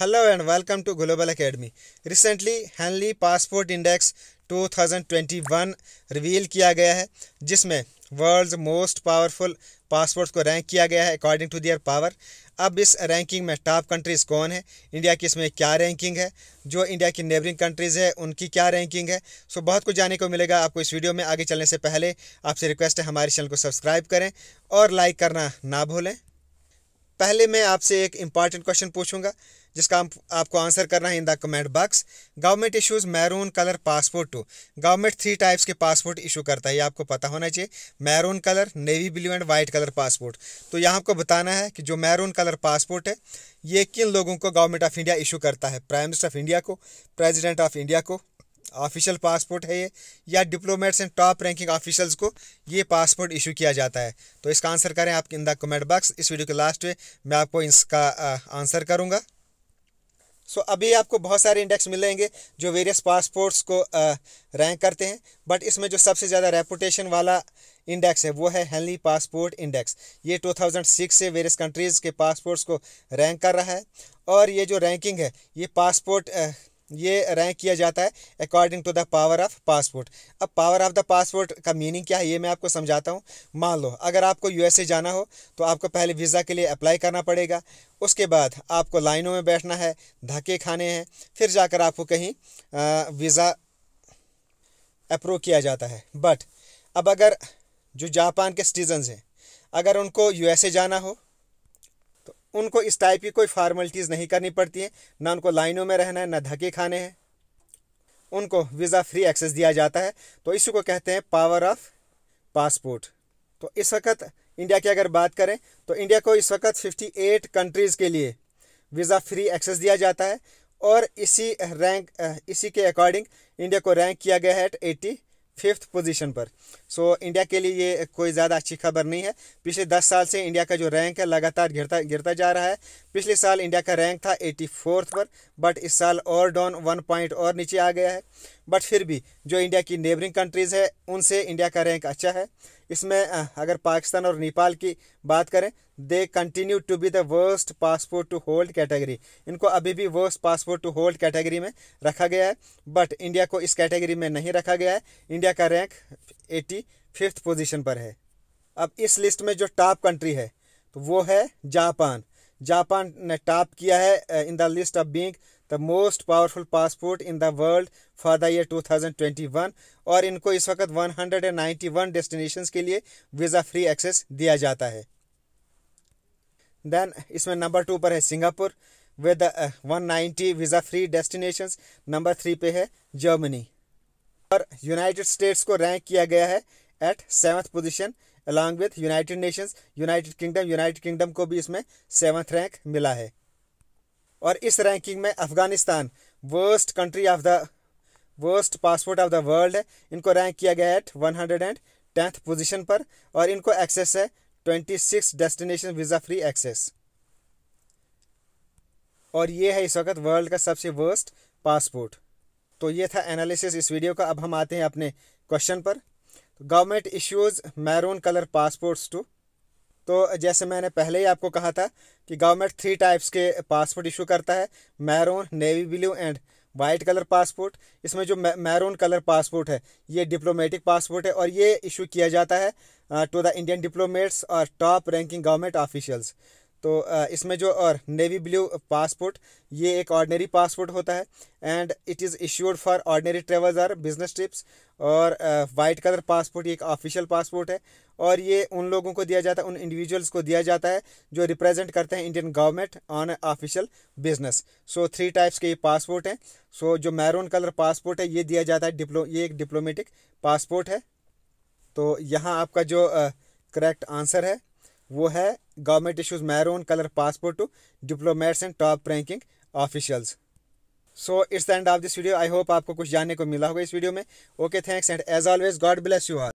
hello and welcome to global academy recently Henley passport index 2021 reveal किया गया है जिसमें वर्ल्ड्स मोस्ट पावरफुल पासपोर्ट्स को रैंक किया गया है अकॉर्डिंग टू दियर पावर अब इस रैंकिंग में टॉप कंट्रीज़ कौन है इंडिया की इसमें क्या रैंकिंग है जो इंडिया की नेबरिंग कंट्रीज़ है उनकी क्या रैंकिंग है सो बहुत कुछ जानने को मिलेगा आपको इस वीडियो में आगे चलने से पहले आपसे रिक्वेस्ट है हमारे चैनल को सब्सक्राइब करें और लाइक करना ना भूलें पहले मैं आपसे एक इंपॉर्टेंट क्वेश्चन पूछूंगा जिसका आप, आपको आंसर करना है in the comment box government issues maroon colour passport to government three types के पासपोर्ट इशू करता है ये आपको पता होना चाहिए maroon colour navy blue and white colour passport तो यहाँ आपको बताना है कि जो मैरून कलर पासपोर्ट है ये किन लोगों को गवर्नमेंट ऑफ इंडिया इशू करता है प्राइम मिनिस्टर ऑफ इंडिया को प्रेजिडेंट ऑफ इंडिया को ऑफिशियल पासपोर्ट है ये या diplomats and top ranking officials को ये पासपोर्ट इशू किया जाता है तो इसका आंसर करें आप इन द कमेंट बॉक्स इस वीडियो के लास्ट में मैं आपको इसका आंसर करूँगा सो so, अभी आपको बहुत सारे इंडेक्स मिलेंगे जो वेरियस पासपोर्ट्स को रैंक करते हैं बट इसमें जो सबसे ज़्यादा रेपुटेशन वाला इंडेक्स है वो है हेनली पासपोर्ट इंडेक्स ये 2006 से वेरियस कंट्रीज़ के पासपोर्ट्स को रैंक कर रहा है और ये जो रैंकिंग है ये पासपोर्ट ये रैंक किया जाता है according to the power of passport अब पावर ऑफ द पासपोर्ट का मीनिंग क्या है ये मैं आपको समझाता हूँ मान लो अगर आपको यूएसए जाना हो तो आपको पहले वीज़ा के लिए अप्लाई करना पड़ेगा उसके बाद आपको लाइनों में बैठना है धक्के खाने हैं फिर जाकर आपको कहीं वीज़ा अप्रूव किया जाता है बट अब अगर जो जापान के सिटीजन हैं अगर उनको यू जाना हो उनको इस टाइप की कोई फॉर्मेलिटीज़ नहीं करनी पड़ती हैं ना उनको लाइनों में रहना है ना धक्के खाने हैं उनको वीज़ा फ्री एक्सेस दिया जाता है तो इसी को कहते हैं पावर ऑफ पासपोर्ट तो इस वक्त इंडिया की अगर बात करें तो इंडिया को इस वक्त 58 कंट्रीज़ के लिए वीज़ा फ्री एक्सेस दिया जाता है और इसी रैंक इसी के अकॉर्डिंग इंडिया को रैंक किया गया है एट एटी फिफ्थ पोजीशन पर सो so, इंडिया के लिए ये कोई ज़्यादा अच्छी खबर नहीं है पिछले दस साल से इंडिया का जो रैंक है लगातार गिरता गिरता जा रहा है पिछले साल इंडिया का रैंक था एटी फोर्थ पर बट इस साल और डाउन वन पॉइंट और नीचे आ गया है बट फिर भी जो इंडिया की नेबरिंग कंट्रीज़ है उनसे इंडिया का रैंक अच्छा है इसमें अगर पाकिस्तान और नेपाल की बात करें they continue to be the worst passport to hold category इनको अभी भी worst passport to hold category में रखा गया है बट इंडिया को इस कैटेगरी में नहीं रखा गया है इंडिया का रैंक एटी फिफ्थ पोजिशन पर है अब इस लिस्ट में जो टॉप कंट्री है तो वो है जापान जापान ने टॉप किया है in the list of being the most powerful passport in the world for the year 2021 और इनको इस वक्त 191 डेस्टिनेशन के लिए वीज़ा फ्री एक्सेस दिया जाता है देन इसमें नंबर टू पर है Singapore with one ninety visa free destinations number three पे है जर्मनी और यूनाइटेड स्टेट्स को रैंक किया गया है at seventh position along with United Nations United Kingdom United Kingdom को भी इसमें सेवन्थ रैंक मिला है और इस रैंकिंग में Afghanistan worst country of the worst passport of the world है इनको रैंक किया गया है one hundred and tenth position पर और इनको एक्सेस है twenty six destination visa free access और ये है इस वक्त वर्ल्ड का सबसे वर्स्ट पासपोर्ट तो ये था एनालिसिस इस वीडियो का अब हम आते हैं अपने क्वेश्चन पर government issues maroon colour passports to तो जैसे मैंने पहले ही आपको कहा था कि गवर्नमेंट थ्री टाइप्स के पासपोर्ट इशू करता है maroon navy blue and white colour passport इसमें जो मैरून कलर पासपोर्ट है ये डिप्लोमेटिक पासपोर्ट है और ये इशू किया जाता है टू द इंडियन डिप्लोमेट्स और टॉप रैंकिंग गवर्नमेंट ऑफिशियल्स तो इसमें जो और नेवी ब्लू पासपोर्ट ये एक ऑर्डनरी पासपोर्ट होता है and it is issued for ordinary travels or business trips और वाइट कलर पासपोर्ट ये एक ऑफिशियल पासपोर्ट है और ये उन लोगों को दिया जाता है उन इंडिविजुअल्स को दिया जाता है जो रिप्रेजेंट करते हैं Indian government on official business so three types के ये पासपोर्ट हैं सो so, जो मैरून कलर पासपोर्ट है ये दिया जाता है डिप्लो ये एक डिप्लोमेटिक पासपोर्ट है तो यहाँ आपका जो करेक्ट uh, आंसर है वो है government issues maroon colour passport to diplomats and top ranking officials so it's the end of this video I hope आपको कुछ जानने को मिला होगा इस वीडियो में okay thanks and as always God bless you all